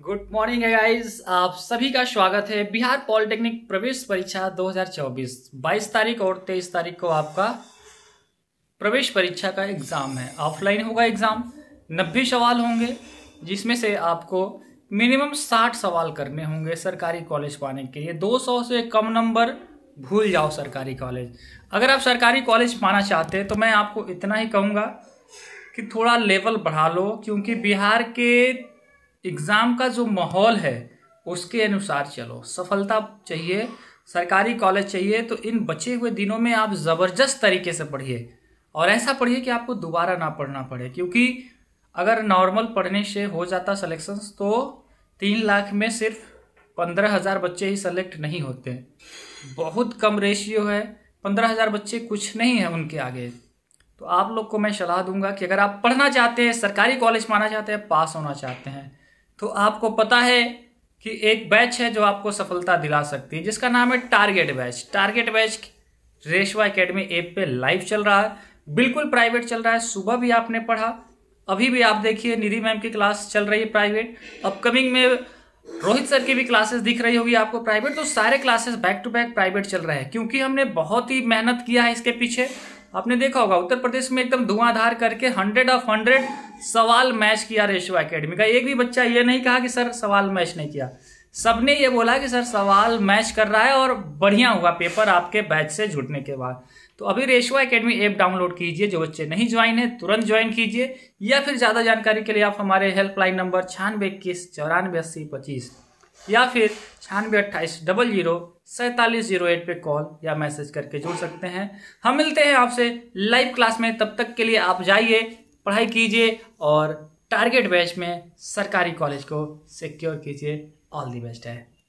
good morning है guys आप सभी का स्वागत है बिहार पॉलिटेक्निक प्रवेश परीक्षा 2024 22 तारीख और 23 तारीख को आपका प्रवेश परीक्षा का एग्ज़ाम है ऑफलाइन होगा एग्ज़ाम 90 सवाल होंगे जिसमें से आपको मिनिमम 60 सवाल करने होंगे सरकारी कॉलेज पाने के लिए 200 से कम नंबर भूल जाओ सरकारी कॉलेज अगर आप सरकारी कॉलेज पाना चाहते हैं तो मैं आपको इतना ही कहूँगा कि थोड़ा लेवल बढ़ा लो क्योंकि बिहार के एग्ज़ाम का जो माहौल है उसके अनुसार चलो सफलता चाहिए सरकारी कॉलेज चाहिए तो इन बचे हुए दिनों में आप ज़बरदस्त तरीके से पढ़िए और ऐसा पढ़िए कि आपको दोबारा ना पढ़ना पड़े क्योंकि अगर नॉर्मल पढ़ने से हो जाता सलेक्शन तो तीन लाख में सिर्फ पंद्रह हज़ार बच्चे ही सेलेक्ट नहीं होते बहुत कम रेशियो है पंद्रह हज़ार बच्चे कुछ नहीं है उनके आगे तो आप लोग को मैं सलाह दूंगा कि अगर आप पढ़ना चाहते हैं सरकारी कॉलेज में आना चाहते हैं पास होना चाहते हैं तो आपको पता है कि एक बैच है जो आपको सफलता दिला सकती है जिसका नाम है टारगेट बैच टारगेट बैच रेशवा एकेडमी ऐप पे लाइव चल रहा है बिल्कुल प्राइवेट चल रहा है सुबह भी आपने पढ़ा अभी भी आप देखिए निधि मैम की क्लास चल रही है प्राइवेट अपकमिंग में रोहित सर की भी क्लासेस दिख रही होगी आपको प्राइवेट तो सारे classes back to back private चल रहे हैं क्योंकि हमने बहुत ही मेहनत किया है इसके पीछे आपने देखा होगा उत्तर प्रदेश में एकदम धुआंधार करके हंड्रेड ऑफ हंड्रेड सवाल मैच किया रेशो एकेडमी का एक भी बच्चा ये नहीं कहा कि सर सवाल मैच नहीं किया सबने ये बोला कि सर सवाल मैच कर रहा है और बढ़िया हुआ पेपर आपके बैच से जुटने के बाद तो अभी रेशो एकेडमी ऐप डाउनलोड कीजिए जो बच्चे नहीं ज्वाइन है तुरंत ज्वाइन कीजिए या फिर ज़्यादा जानकारी के लिए आप हमारे हेल्पलाइन नंबर छियानवे इक्कीस चौरानवे अस्सी पच्चीस या फिर छियानवे अट्ठाईस डबल जीरो सैंतालीस जीरो एट पर कॉल या मैसेज करके जुड़ सकते हैं हम मिलते हैं आपसे लाइव क्लास में तब तक के लिए आप जाइए पढ़ाई कीजिए और टारगेट बैच में सरकारी कॉलेज को सिक्योर कीजिए ऑल दी बेस्ट है